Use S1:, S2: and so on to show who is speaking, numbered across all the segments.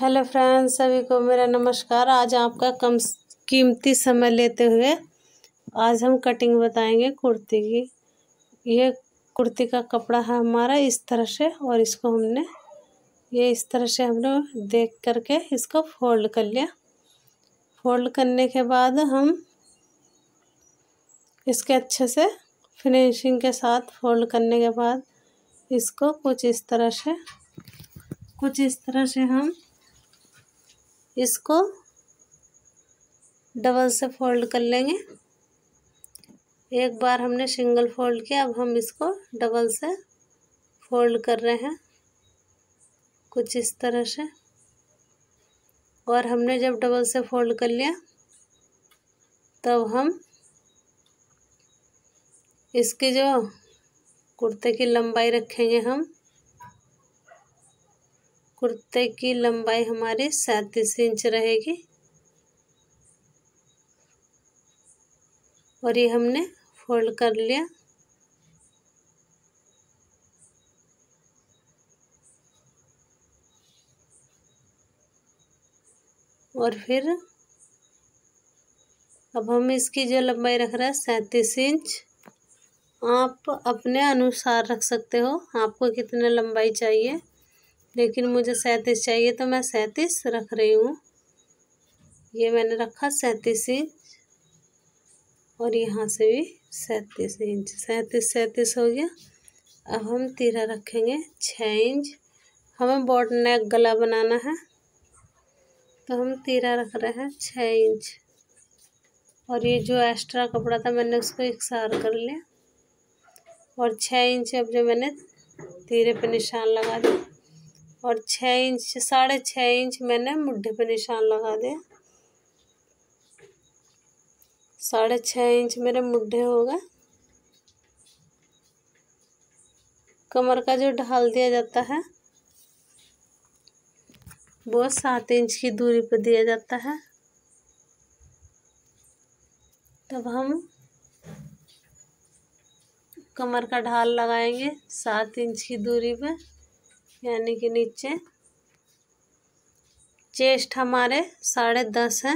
S1: hello friends सभी को मेरा नमस्कार आज आपका कम कीमती समय लेते हुए आज हम कटिंग बताएंगे कुर्ती की ये कुर्ती का कपड़ा है हमारा इस तरह से और इसको हमने ये इस तरह से हमने देख करके इसको फोल्ड कर लिया फोल्ड करने के बाद हम इसके अच्छे से फिनिशिंग के साथ फोल्ड करने के बाद इसको कुछ इस तरह से कुछ इस तरह से हम इसको डबल से फोल्ड कर लेंगे एक बार हमने सिंगल फोल्ड किया अब हम इसको डबल से फोल्ड कर रहे हैं कुछ इस तरह से और हमने जब डबल से फोल्ड कर लिया तब हम इसके जो कुर्ते की लंबाई रखेंगे हम कुर्ते की लंबाई हमारी सैंतीस इंच रहेगी और ये हमने फोल्ड कर लिया और फिर अब हम इसकी जो लंबाई रख रहे हैं सैंतीस इंच आप अपने अनुसार रख सकते हो आपको कितना लंबाई चाहिए लेकिन मुझे सैंतीस चाहिए तो मैं सैंतीस रख रही हूँ ये मैंने रखा सैंतीस इंच और यहाँ से भी सैंतीस इंच सैंतीस सैंतीस हो गया अब हम तीरा रखेंगे छः इंच हमें बॉट नेक गला बनाना है तो हम तीरा रख रहे हैं छः इंच और ये जो एक्स्ट्रा कपड़ा था मैंने उसको एक सार कर लिया और छः इंच अब जो मैंने तीरे पे निशान लगा दिया और छः इंच साढ़े छः इंच मैंने मुड्ढे पे निशान लगा दिया साढ़े छः इंच मेरे मुड्ढे हो गए कमर का जो ढाल दिया जाता है वो सात इंच की दूरी पर दिया जाता है तब हम कमर का ढाल लगाएंगे सात इंच की दूरी पर यानी कि नीचे चेस्ट हमारे साढ़े दस है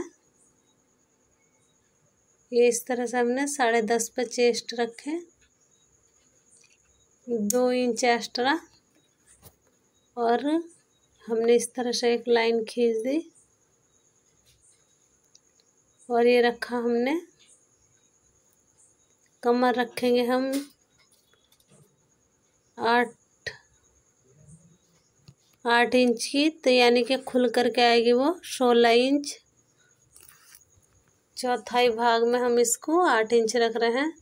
S1: ये इस तरह से हमने साढ़े दस पर चेस्ट रखे दो इंच एक्स्ट्रा और हमने इस तरह से एक लाइन खींच दी और ये रखा हमने कमर रखेंगे हम आठ आठ इंच की तो यानी कि खुल कर के आएगी वो सोलह इंच चौथाई भाग में हम इसको आठ इंच रख रहे हैं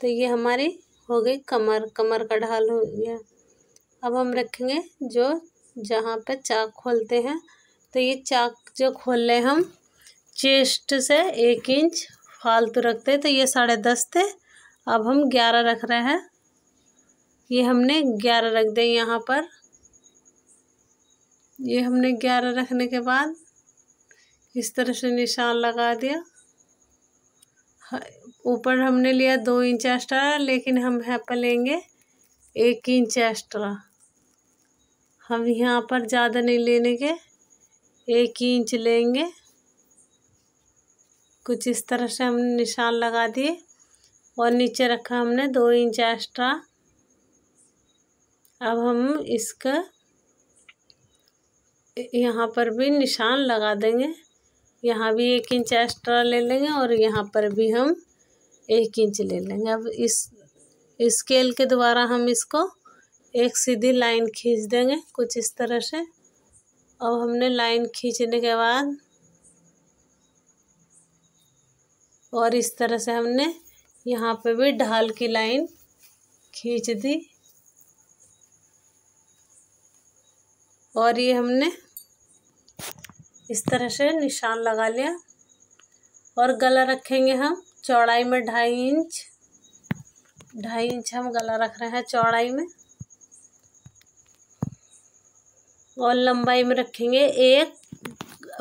S1: तो ये हमारी हो गई कमर कमर का ढाल हो गया अब हम रखेंगे जो जहाँ पे चाक खोलते हैं तो ये चाक जो खोल रहे हम चेस्ट से एक इंच फालतू रखते हैं तो ये साढ़े दस थे अब हम ग्यारह रख रहे हैं ये हमने ग्यारह रख दें यहाँ पर ये हमने ग्यारह रखने के बाद इस तरह से निशान लगा दिया ऊपर हमने लिया दो इंच एक्स्ट्रा लेकिन हम यहाँ पर लेंगे एक इंच एक्स्ट्रा हम यहाँ पर ज़्यादा नहीं लेने के एक इंच लेंगे कुछ इस तरह से हमने निशान लगा दिए और नीचे रखा हमने दो इंच एक्स्ट्रा अब हम इसका यहाँ पर भी निशान लगा देंगे यहाँ भी एक इंच एक्स्ट्रा ले लेंगे और यहाँ पर भी हम एक इंच ले लेंगे अब इस स्केल के द्वारा हम इसको एक सीधी लाइन खींच देंगे कुछ इस तरह से अब हमने लाइन खींचने के बाद और इस तरह से हमने यहाँ पे भी ढाल की लाइन खींच दी और ये हमने इस तरह से निशान लगा लिया और गला रखेंगे हम चौड़ाई में ढाई इंच ढाई इंच हम गला रख रहे हैं चौड़ाई में और लंबाई में रखेंगे एक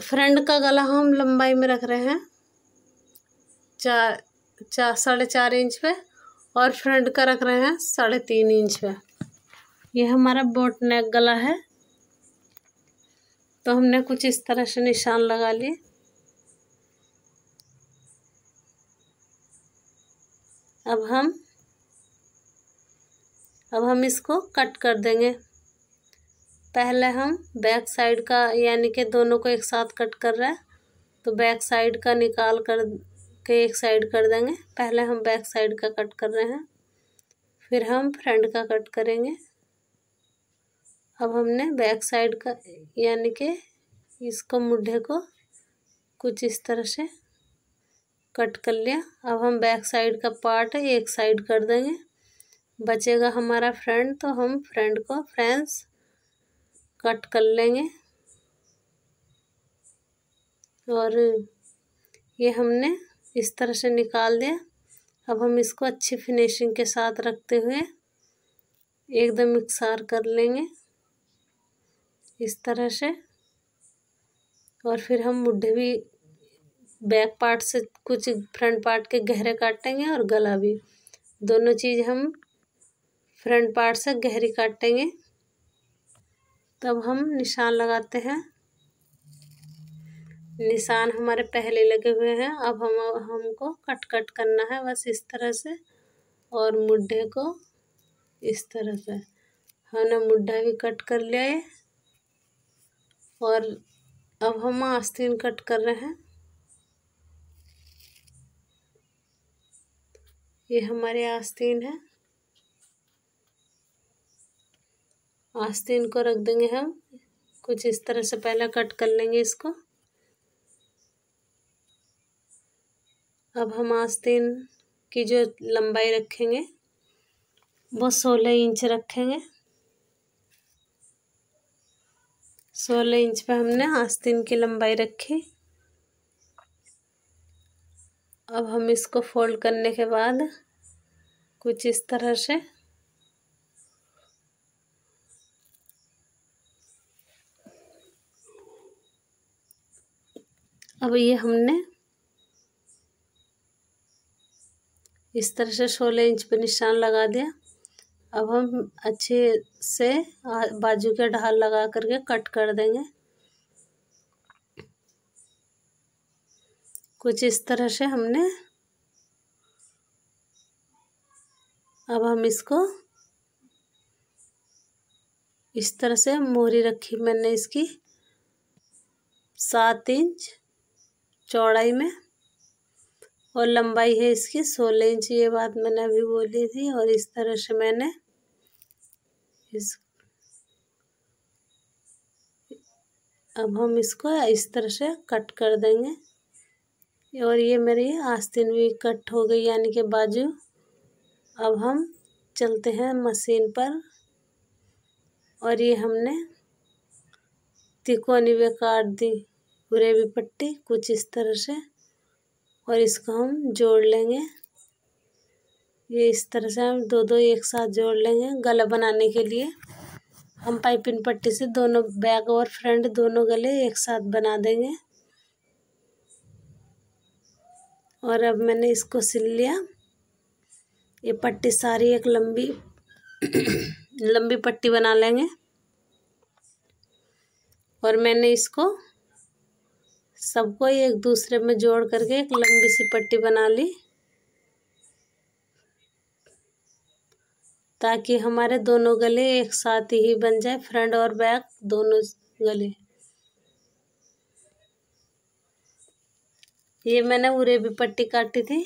S1: फ्रंट का गला हम लंबाई में रख रहे हैं चार चार साढ़े चार इंच पे और फ्रंट का रख रहे हैं साढ़े तीन इंच पे ये हमारा बोट नेक गला है तो हमने कुछ इस तरह से निशान लगा लिए अब हम अब हम इसको कट कर देंगे पहले हम बैक साइड का यानी कि दोनों को एक साथ कट कर रहे हैं तो बैक साइड का निकाल कर के एक साइड कर देंगे पहले हम बैक साइड का कट कर रहे हैं फिर हम फ्रंट का कट करेंगे अब हमने बैक साइड का यानी कि इसको मुड्ढे को कुछ इस तरह से कट कर लिया अब हम बैक साइड का पार्ट एक साइड कर देंगे बचेगा हमारा फ्रंट तो हम फ्रंट को फ्रेंड्स कट कर लेंगे और ये हमने इस तरह से निकाल दें अब हम इसको अच्छी फिनिशिंग के साथ रखते हुए एकदम मिक्सार कर लेंगे इस तरह से और फिर हम मुड्ढे भी बैक पार्ट से कुछ फ्रंट पार्ट के गहरे काटेंगे और गला भी दोनों चीज़ हम फ्रंट पार्ट से गहरी काटेंगे तब हम निशान लगाते हैं निशान हमारे पहले लगे हुए हैं अब हम हमको कट कट करना है बस इस तरह से और मुड्ढे को इस तरह से हमने मुड्ढा भी कट कर लिया है और अब हम आस्तीन कट कर रहे हैं ये हमारे आस्तीन है आस्तीन को रख देंगे हम कुछ इस तरह से पहले कट कर लेंगे इसको अब हम आस्तीन की जो लंबाई रखेंगे वो सोलह इंच रखेंगे सोलह इंच पे हमने आस्तीन की लंबाई रखी अब हम इसको फोल्ड करने के बाद कुछ इस तरह से अब ये हमने इस तरह से सोलह इंच पर निशान लगा दिया अब हम अच्छे से बाजू के ढाल लगा करके कट कर देंगे कुछ इस तरह से हमने अब हम इसको इस तरह से मोहरी रखी मैंने इसकी सात इंच चौड़ाई में और लंबाई है इसकी सोलह इंच ये बात मैंने अभी बोली थी और इस तरह से मैंने इस अब हम इसको इस तरह से कट कर देंगे और ये मेरी आस्तीन भी कट हो गई यानी कि बाजू अब हम चलते हैं मशीन पर और ये हमने तिकोनी में काट दी पूरे भी पट्टी कुछ इस तरह से और इसको हम जोड़ लेंगे ये इस तरह से हम दो दो एक साथ जोड़ लेंगे गला बनाने के लिए हम पाइपिंग पट्टी से दोनों बैक और फ्रंट दोनों गले एक साथ बना देंगे और अब मैंने इसको सिल लिया ये पट्टी सारी एक लंबी लंबी पट्टी बना लेंगे और मैंने इसको सबको एक दूसरे में जोड़ करके एक लंबी सी पट्टी बना ली ताकि हमारे दोनों गले एक साथ ही बन जाए फ्रंट और बैक दोनों गले ये मैंने उरे भी पट्टी काटी थी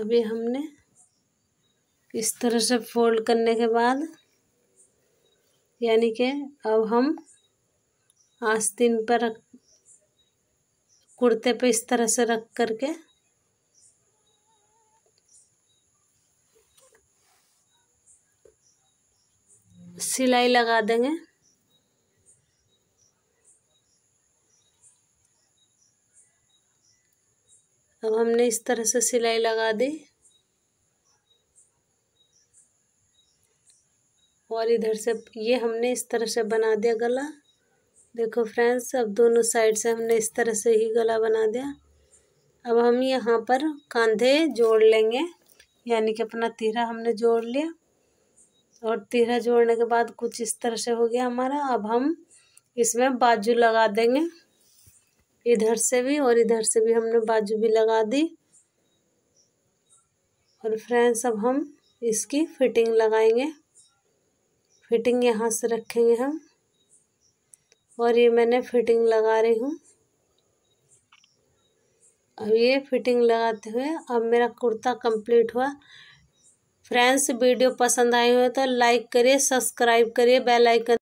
S1: अभी हमने इस तरह से फोल्ड करने के बाद यानी कि अब हम आस्तीन पर रख कुर्ते पे इस तरह से रख करके सिलाई लगा देंगे अब हमने इस तरह से सिलाई लगा दी और इधर से ये हमने इस तरह से बना दिया गला देखो फ्रेंड्स अब दोनों साइड से हमने इस तरह से ही गला बना दिया अब हम यहाँ पर कंधे जोड़ लेंगे यानी कि अपना तीरा हमने जोड़ लिया और तीरा जोड़ने के बाद कुछ इस तरह से हो गया हमारा अब हम इसमें बाजू लगा देंगे इधर से भी और इधर से भी हमने बाजू भी लगा दी और फ्रेंड्स अब हम इसकी फिटिंग लगाएंगे फिटिंग यहाँ से रखेंगे हम और ये मैंने फिटिंग लगा रही हूँ अब ये फिटिंग लगाते हुए अब मेरा कुर्ता कंप्लीट हुआ फ्रेंड्स वीडियो पसंद आई हो तो लाइक करिए सब्सक्राइब करिए बेल आइकन